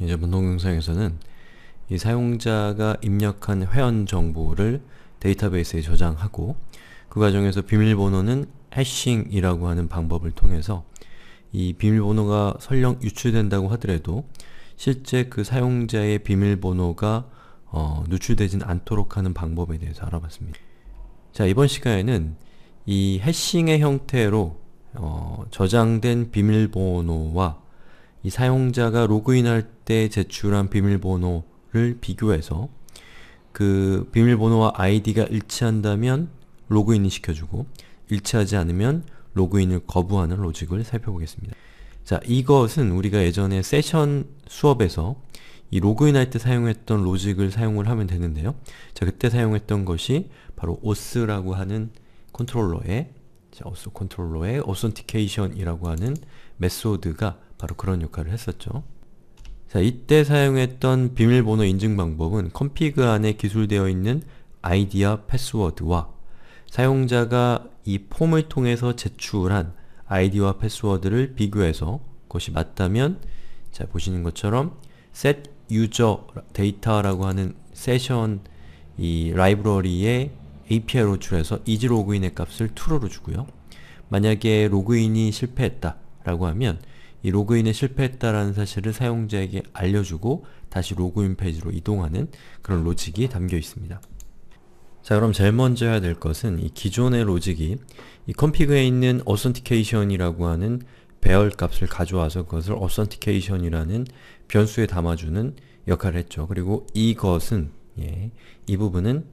이제 문동영상에서는 이 사용자가 입력한 회원 정보를 데이터베이스에 저장하고 그 과정에서 비밀번호는 해싱이라고 하는 방법을 통해서 이 비밀번호가 설령 유출된다고 하더라도 실제 그 사용자의 비밀번호가 어, 누출되진 않도록 하는 방법에 대해서 알아봤습니다. 자, 이번 시간에는 이 해싱의 형태로 어, 저장된 비밀번호와 이 사용자가 로그인할 때 제출한 비밀번호를 비교해서 그 비밀번호와 아이디가 일치한다면 로그인을 시켜주고 일치하지 않으면 로그인을 거부하는 로직을 살펴보겠습니다. 자, 이것은 우리가 예전에 세션 수업에서 이 로그인할 때 사용했던 로직을 사용을 하면 되는데요. 자, 그때 사용했던 것이 바로 OS라고 하는 컨트롤러의 자, OS 컨트롤러의 authentication이라고 하는 메소드가 바로 그런 역할을 했었죠. 자, 이때 사용했던 비밀번호 인증 방법은 컴피그 안에 기술되어 있는 아이디와 패스워드와 사용자가 이 폼을 통해서 제출한 아이디와 패스워드를 비교해서 그것이 맞다면 자, 보시는 것처럼 set user data라고 하는 세션 이 라이브러리에 API로 호출해서 이지 로그인의 값을 true로 주고요. 만약에 로그인이 실패했다 라고 하면 이 로그인에 실패했다라는 사실을 사용자에게 알려주고 다시 로그인 페이지로 이동하는 그런 로직이 담겨 있습니다. 자 그럼 제일 먼저 해야 될 것은 이 기존의 로직이 이 컴피그에 있는 어센티케이션이라고 하는 배열 값을 가져와서 그것을 어센티케이션이라는 변수에 담아주는 역할을 했죠. 그리고 이것은 예, 이 부분은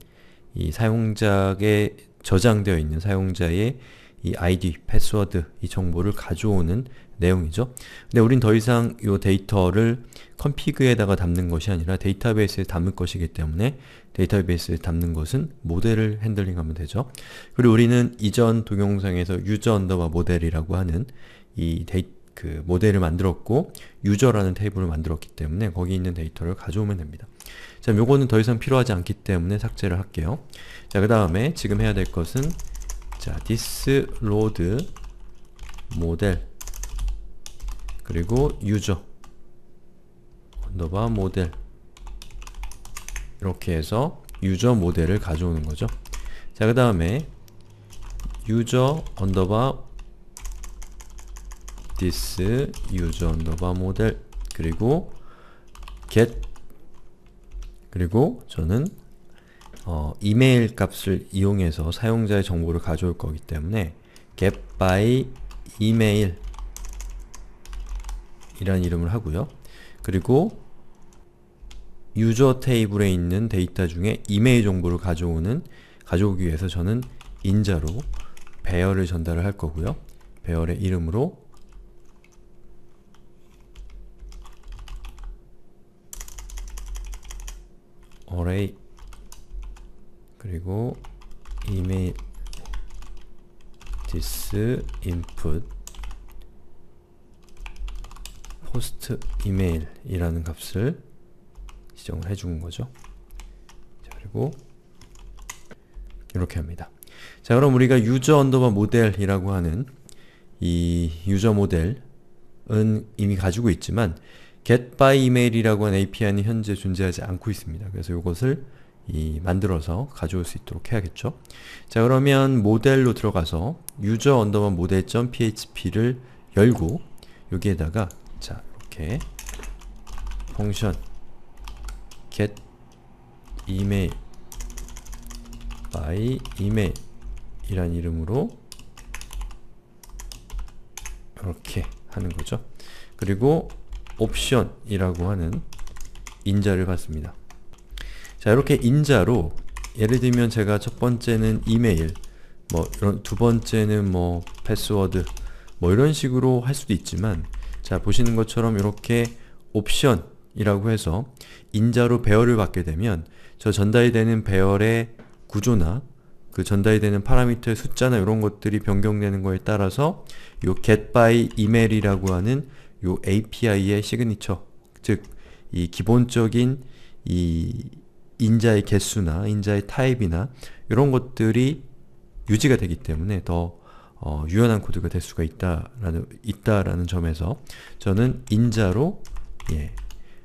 이 사용자에 저장되어 있는 사용자의 이아이 패스워드, 이 정보를 가져오는 내용이죠. 근데 우린 더 이상 이 데이터를 컴피그에다가 담는 것이 아니라 데이터베이스에 담을 것이기 때문에 데이터베이스에 담는 것은 모델을 핸들링하면 되죠. 그리고 우리는 이전 동영상에서 유저 언더바 모델이라고 하는 이 데이, 그 모델을 만들었고 유저라는 테이블을 만들었기 때문에 거기 있는 데이터를 가져오면 됩니다. 자, 요거는 더 이상 필요하지 않기 때문에 삭제를 할게요. 자, 그 다음에 지금 해야 될 것은 자, 디스로드 모델 그리고 유저 언더바 모델 이렇게 해서 유저 모델을 가져오는 거죠. 자, 그 다음에 유저 언더바 this 유저 언더바 모델 그리고 get 그리고 저는 어, 이메일 값을 이용해서 사용자의 정보를 가져올 거기 때문에 get by email 이라는 이름을 하고요. 그리고 유저 테이블에 있는 데이터 중에 이메일 정보를 가져오는 가져오기 위해서 저는 인자로 배열을 전달을 할 거고요. 배열의 이름으로 array 그리고 이메일 this input 호스트 이메일이라는 값을 지정을 해 준 거죠. 자, 그리고 이렇게 합니다. 자 그럼 우리가 유저 언더바 모델이라고 하는 이 유저 모델은 이미 가지고 있지만 getByImail이라고 하는 API는 현재 존재하지 않고 있습니다. 그래서 이것을 만들어서 가져올 수 있도록 해야겠죠. 자 그러면 모델로 들어가서 유저 언더바 모델.php를 열고 여기에다가 자 이렇게 function get email by email 이란 이름으로 이렇게 하는 거죠. 그리고 o p t i o n 이라고 하는 인자를 받습니다. 자 이렇게 인자로 예를 들면 제가 첫 번째는 이메일 뭐 이런 두 번째는 뭐 패스워드 뭐 이런 식으로 할 수도 있지만 자, 보시는 것처럼 이렇게 옵션이라고 해서 인자로 배열을 받게 되면 저 전달이 되는 배열의 구조나 그 전달이 되는 파라미터의 숫자나 이런 것들이 변경되는 거에 따라서 요 getby email이라고 하는 요 API의 시그니처 즉 이 기본적인 이 인자의 개수나 인자의 타입이나 이런 것들이 유지가 되기 때문에 더 어, 유연한 코드가 될 수가 있다라는, 있다라는 점에서 저는 인자로 예,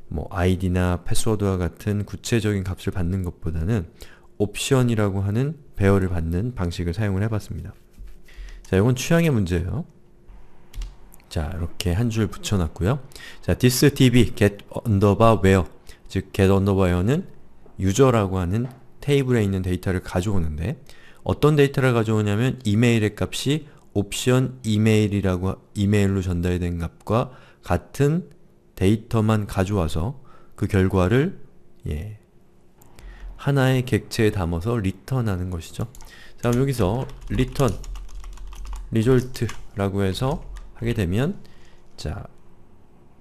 뭐 아이디나 패스워드와 같은 구체적인 값을 받는 것보다는 옵션이라고 하는 배열을 받는 방식을 사용을 해봤습니다. 자, 이건 취향의 문제예요. 자, 이렇게 한 줄 붙여놨고요. 자, thisdb get underbar where 즉 get underbar는 유저라고 하는 테이블에 있는 데이터를 가져오는데 어떤 데이터를 가져오냐면 이메일의 값이 옵션 이메일이라고 이메일로 전달된 값과 같은 데이터만 가져와서 그 결과를 예, 하나의 객체에 담아서 리턴하는 것이죠. 자 그럼 여기서 리턴 result라고 해서 하게 되면 자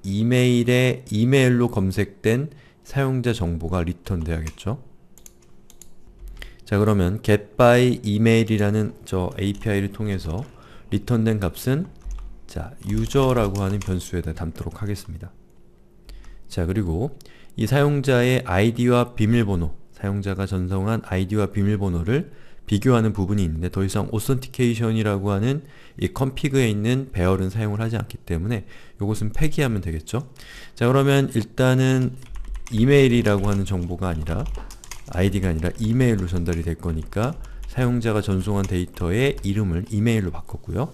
이메일에 이메일로 검색된 사용자 정보가 리턴 되야겠죠 자 그러면 getByEmail이라는 저 API를 통해서 리턴된 값은 자 유저라고 하는 변수에다 담도록 하겠습니다. 자 그리고 이 사용자의 아이디와 비밀번호 사용자가 전송한 아이디와 비밀번호를 비교하는 부분이 있는데 더 이상 authentication이라고 하는 이 f i g 에 있는 배열은 사용을 하지 않기 때문에 이것은 폐기하면 되겠죠? 자 그러면 일단은 이메일이라고 하는 정보가 아니라 아이디가 아니라 이메일로 전달이 될 거니까 사용자가 전송한 데이터의 이름을 이메일로 바꿨고요.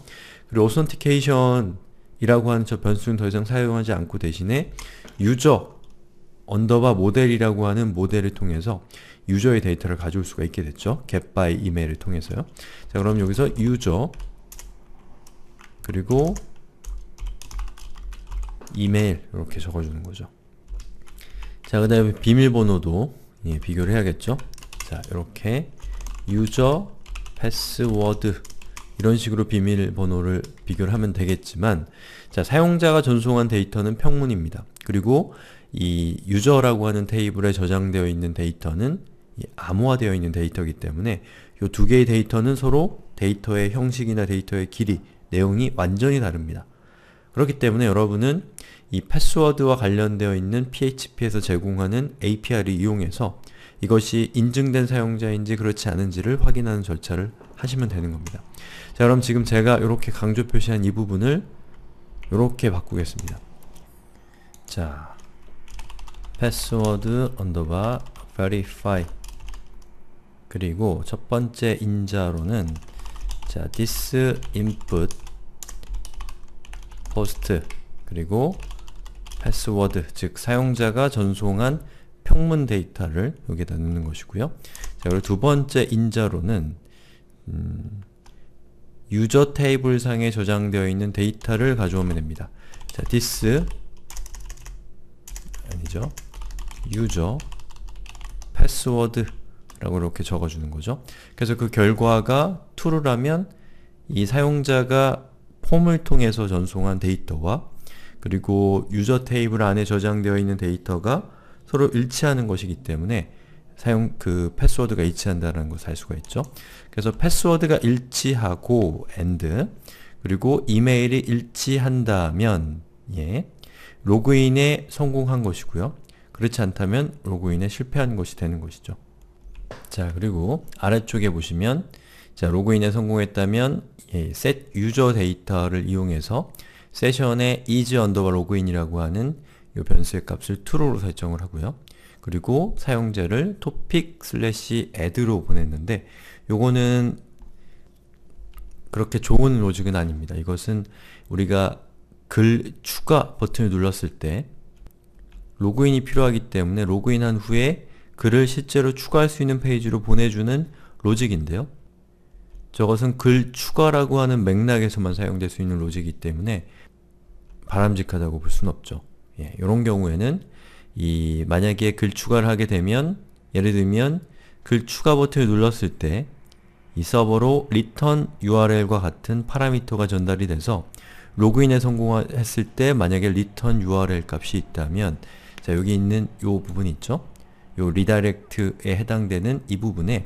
그리고 authentication이라고 하는 저 변수는 더 이상 사용하지 않고 대신에 유저 언더바 모델이라고 하는 모델을 통해서 유저의 데이터를 가져올 수가 있게 됐죠. getby 이메일을 통해서요. 자 그럼 여기서 유저 그리고 이메일 이렇게 적어주는 거죠. 자 그 다음에 비밀번호도 예, 비교를 해야겠죠? 자, 이렇게 유저 패스워드 이런 식으로 비밀번호를 비교를 하면 되겠지만 자, 사용자가 전송한 데이터는 평문입니다. 그리고 이 유저라고 하는 테이블에 저장되어 있는 데이터는 암호화되어 있는 데이터이기 때문에 이 두 개의 데이터는 서로 데이터의 형식이나 데이터의 길이, 내용이 완전히 다릅니다. 그렇기 때문에 여러분은 이 패스워드와 관련되어 있는 PHP에서 제공하는 API를 이용해서 이것이 인증된 사용자인지 그렇지 않은지를 확인하는 절차를 하시면 되는 겁니다. 자 그럼 지금 제가 이렇게 강조 표시한 이 부분을 이렇게 바꾸겠습니다. 자 패스워드 언더바 verify 그리고 첫 번째 인자로는 자 this input 퍼스트 그리고 패스워드 즉 사용자가 전송한 평문 데이터를 여기다 에 넣는 것이고요. 자, 그리고 두 번째 인자로는 음, 유저 테이블 상에 저장되어 있는 데이터를 가져오면 됩니다. 자, this 아니죠. 유저 패스워드라고 이렇게 적어주는 거죠. 그래서 그 결과가 true라면 이 사용자가 폼을 통해서 전송한 데이터와 그리고 유저 테이블 안에 저장되어 있는 데이터가 서로 일치하는 것이기 때문에 사용 그 패스워드가 일치한다는 것을 알 수가 있죠. 그래서 패스워드가 일치하고 and 그리고 이메일이 일치한다면 예 로그인에 성공한 것이고요. 그렇지 않다면 로그인에 실패한 것이 되는 것이죠. 자 그리고 아래쪽에 보시면 자 로그인에 성공했다면 예, set user 데이터를 이용해서 세션의 is 언더바 로그인이라고 하는 이 변수의 값을 true로 설정을 하고요. 그리고 사용자를 topic slash add로 보냈는데 요거는 그렇게 좋은 로직은 아닙니다. 이것은 우리가 글 추가 버튼을 눌렀을 때 로그인이 필요하기 때문에 로그인한 후에 글을 실제로 추가할 수 있는 페이지로 보내주는 로직인데요. 저것은 글 추가라고 하는 맥락에서만 사용될 수 있는 로직이기 때문에 바람직하다고 볼 수는 없죠. 예, 이런 경우에는 이 만약에 글 추가를 하게 되면 예를 들면 글 추가 버튼을 눌렀을 때 이 서버로 return url과 같은 파라미터가 전달이 돼서 로그인에 성공했을 때 만약에 return url 값이 있다면 자 여기 있는 요 부분 있죠? 요 리다렉트에 해당되는 이 부분에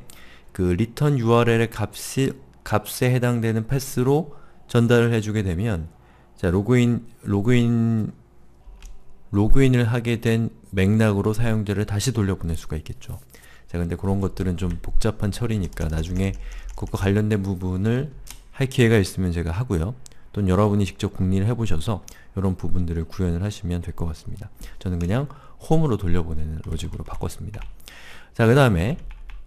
그 return URL의 값이 값에 해당되는 패스로 전달을 해주게 되면 자 로그인 로그인 로그인을 하게 된 맥락으로 사용자를 다시 돌려보낼 수가 있겠죠. 자 근데 그런 것들은 좀 복잡한 처리니까 나중에 그것과 관련된 부분을 할 기회가 있으면 제가 하고요. 또는 여러분이 직접 공리를 해보셔서 이런 부분들을 구현을 하시면 될 것 같습니다. 저는 그냥 홈으로 돌려보내는 로직으로 바꿨습니다. 자그 다음에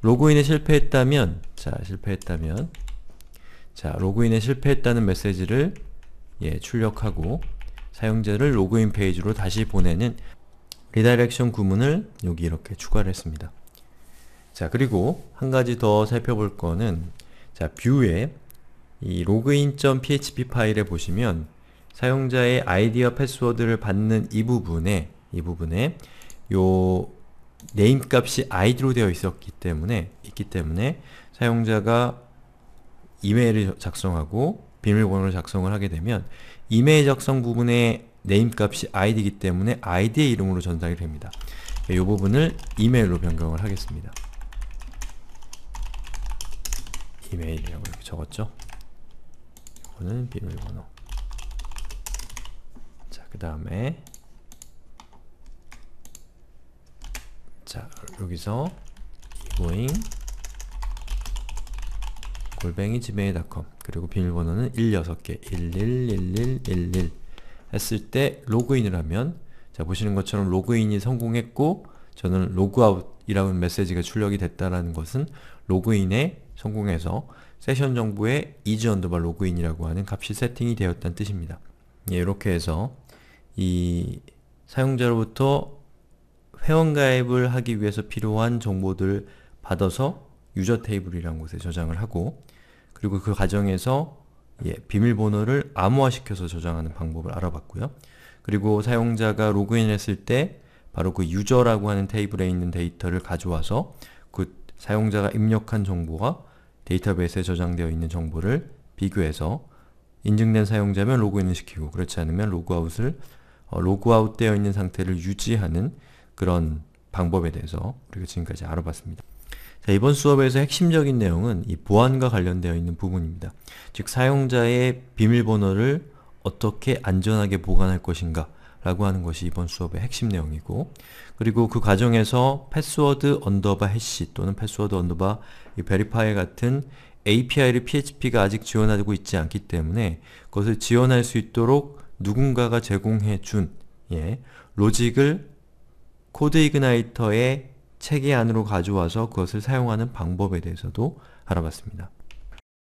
로그인에 실패했다면 자 실패했다면 자 로그인에 실패했다는 메시지를 예 출력하고 사용자를 로그인 페이지로 다시 보내는 리다렉션 구문을 여기 이렇게 추가를 했습니다. 자 그리고 한 가지 더 살펴볼 거는 자 뷰에 이 로그인.php 파일에 보시면 사용자의 아이디와 패스워드를 받는 이 부분에 이 부분에 요 네임 값이 id로 되어 있었기 때문에 있기 때문에 사용자가 이메일을 작성하고 비밀번호를 작성을 하게 되면 이메일 작성 부분에 네임 값이 id이기 때문에 id의 이름으로 전달이 됩니다. 이 부분을 이메일로 변경을 하겠습니다. 이메일이라고 이렇게 적었죠? 이거는 비밀번호 자, 그 다음에 자 여기서 going 골뱅이 gmail.com 그리고 비밀번호는 1 6개111111 했을 때 로그인을 하면 자 보시는 것처럼 로그인이 성공했고 저는 로그아웃이라는 메시지가 출력이 됐다라는 것은 로그인에 성공해서 세션 정보에 이즈 언더바 로그인이라고 하는 값이 세팅이 되었다는 뜻입니다. 예, 이렇게 해서 이 사용자로부터 회원가입을 하기 위해서 필요한 정보들 받아서 유저 테이블이라는 곳에 저장을 하고 그리고 그 과정에서 예, 비밀번호를 암호화시켜서 저장하는 방법을 알아봤고요. 그리고 사용자가 로그인했을 때 바로 그 유저라고 하는 테이블에 있는 데이터를 가져와서 그 사용자가 입력한 정보와 데이터베이스에 저장되어 있는 정보를 비교해서 인증된 사용자면 로그인을 시키고 그렇지 않으면 로그아웃을 어, 로그아웃되어 있는 상태를 유지하는 그런 방법에 대해서 우리가 지금까지 알아봤습니다. 자, 이번 수업에서 핵심적인 내용은 이 보안과 관련되어 있는 부분입니다. 즉 사용자의 비밀번호를 어떻게 안전하게 보관할 것인가 라고 하는 것이 이번 수업의 핵심 내용이고 그리고 그 과정에서 패스워드 언더바 해시 또는 패스워드 언더바 베리파이 같은 API를 PHP가 아직 지원하고 있지 않기 때문에 그것을 지원할 수 있도록 누군가가 제공해 준 예, 로직을 코드 이그나이터의 체계 안으로 가져와서 그것을 사용하는 방법에 대해서도 알아봤습니다.